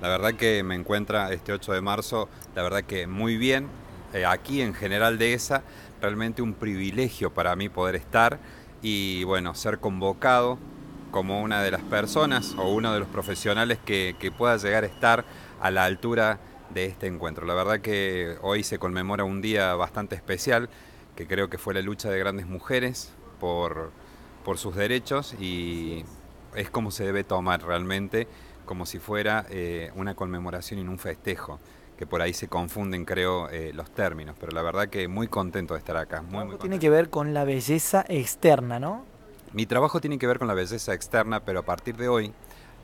La verdad que me encuentra este 8 de marzo, la verdad que muy bien. Eh, aquí en General de esa, realmente un privilegio para mí poder estar y bueno, ser convocado como una de las personas o uno de los profesionales que, pueda llegar a estar a la altura de este encuentro. La verdad que hoy se conmemora un día bastante especial, que creo que fue la lucha de grandes mujeres por, por sus derechos y es como se debe tomar realmente como si fuera eh, una conmemoración y un festejo, que por ahí se confunden creo eh, los términos, pero la verdad que muy contento de estar acá. Muy, muy tiene que ver con la belleza externa, ¿no? Mi trabajo tiene que ver con la belleza externa, pero a partir de hoy,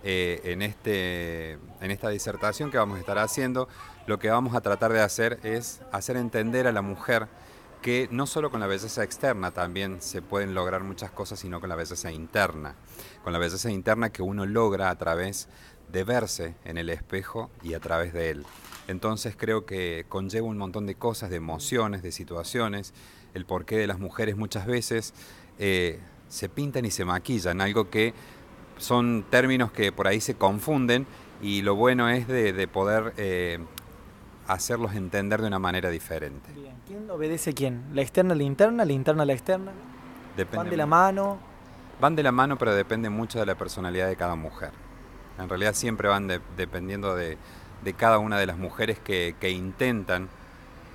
eh, en, este, en esta disertación que vamos a estar haciendo, lo que vamos a tratar de hacer es hacer entender a la mujer que no solo con la belleza externa también se pueden lograr muchas cosas, sino con la belleza interna. Con la belleza interna que uno logra a través de verse en el espejo y a través de él. Entonces creo que conlleva un montón de cosas, de emociones, de situaciones, el porqué de las mujeres muchas veces eh, se pintan y se maquillan, algo que son términos que por ahí se confunden y lo bueno es de, poder eh, hacerlos entender de una manera diferente. Bien. ¿Quién obedece a quién? ¿La externa a la interna? ¿La interna a la externa? Depende ¿Van de la mano? Van de la mano, pero depende mucho de la personalidad de cada mujer en realidad siempre van dependiendo de, cada una de las mujeres que, intentan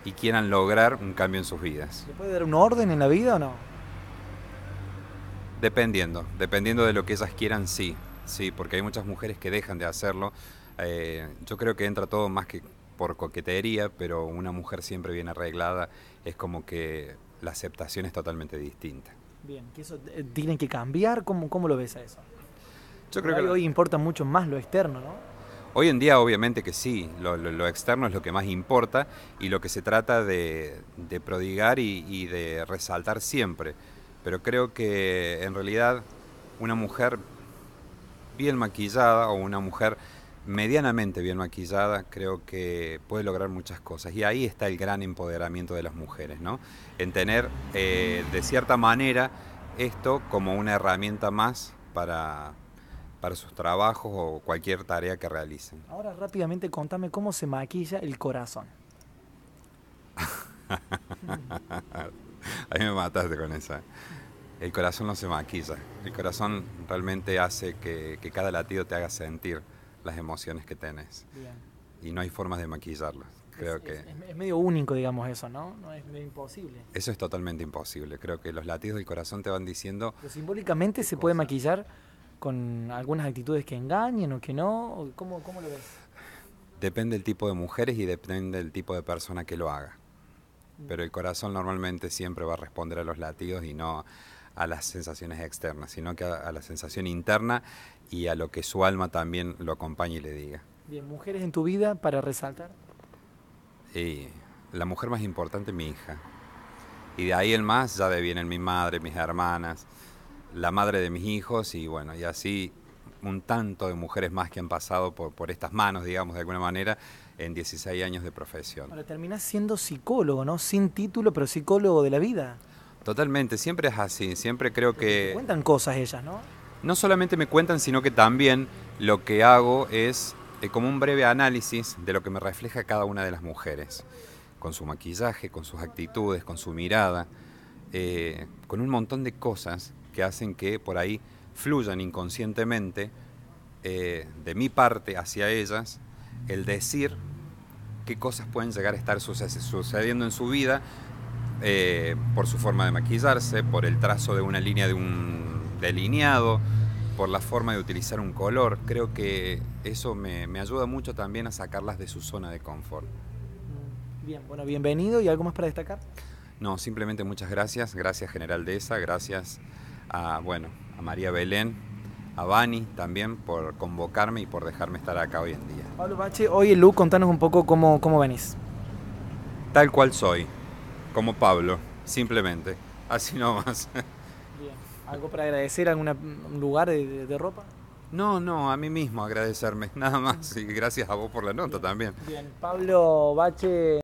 y quieran lograr un cambio en sus vidas. ¿Le puede dar un orden en la vida o no? Dependiendo, dependiendo de lo que ellas quieran, sí, sí, porque hay muchas mujeres que dejan de hacerlo. Eh, yo creo que entra todo más que por coquetería, pero una mujer siempre bien arreglada es como que la aceptación es totalmente distinta. Bien, que eso eh, tienen que cambiar, ¿cómo, cómo lo ves a eso? Yo creo que hoy importa mucho más lo externo, ¿no? Hoy en día obviamente que sí, lo, externo es lo que más importa y lo que se trata de, prodigar y, de resaltar siempre. Pero creo que en realidad una mujer bien maquillada o una mujer medianamente bien maquillada creo que puede lograr muchas cosas. Y ahí está el gran empoderamiento de las mujeres, ¿no? En tener eh, de cierta manera esto como una herramienta más para, para sus trabajos o cualquier tarea que realicen. Ahora rápidamente contame cómo se maquilla el corazón. Ahí me mataste con esa. El corazón no se maquilla. El corazón realmente hace que, cada latido te haga sentir las emociones que tenés. Y no hay formas de maquillarlo. Creo es, que... Es, medio único, digamos, eso, ¿no? No es medio imposible. Eso es totalmente imposible. Creo que los latidos del corazón te van diciendo... Pero simbólicamente se puede maquillar con algunas actitudes que engañen o que no? ¿Cómo, cómo lo ves? Depende del tipo de mujeres y depende del tipo de persona que lo haga. Mm. Pero el corazón normalmente siempre va a responder a los latidos y no a las sensaciones externas, sino que a, la sensación interna y a lo que su alma también lo acompañe y le diga. Bien, mujeres en tu vida para resaltar. Sí, la mujer más importante, mi hija. Y de ahí el más ya devienen mi madre, mis hermanas, la madre de mis hijos y bueno, y así un tanto de mujeres más que han pasado por, por estas manos, digamos, de alguna manera, en 16 años de profesión. Bueno, terminás siendo psicólogo, ¿no? Sin título, pero psicólogo de la vida. Totalmente, siempre es así, siempre creo que... cuentan cosas ellas, ¿no? No solamente me cuentan, sino que también lo que hago es eh, como un breve análisis de lo que me refleja cada una de las mujeres, con su maquillaje, con sus actitudes, con su mirada, eh, con un montón de cosas que hacen que por ahí fluyan inconscientemente eh, de mi parte hacia ellas el decir qué cosas pueden llegar a estar sucediendo en su vida eh, por su forma de maquillarse, por el trazo de una línea de un delineado, por la forma de utilizar un color. Creo que eso me, ayuda mucho también a sacarlas de su zona de confort. Mm, bien, bueno, bienvenido. ¿Y algo más para destacar? No, simplemente muchas gracias. Gracias General esa gracias a, bueno, a María Belén, a Bani también por convocarme y por dejarme estar acá hoy en día. Pablo Bache, hoy Lu, contanos un poco cómo, cómo venís. Tal cual soy, como Pablo, simplemente, así nomás. Bien. ¿Algo para agradecer? ¿Algún lugar de, ropa? No, no, a mí mismo agradecerme, nada más. Y gracias a vos por la nota también. Bien, Pablo Bache.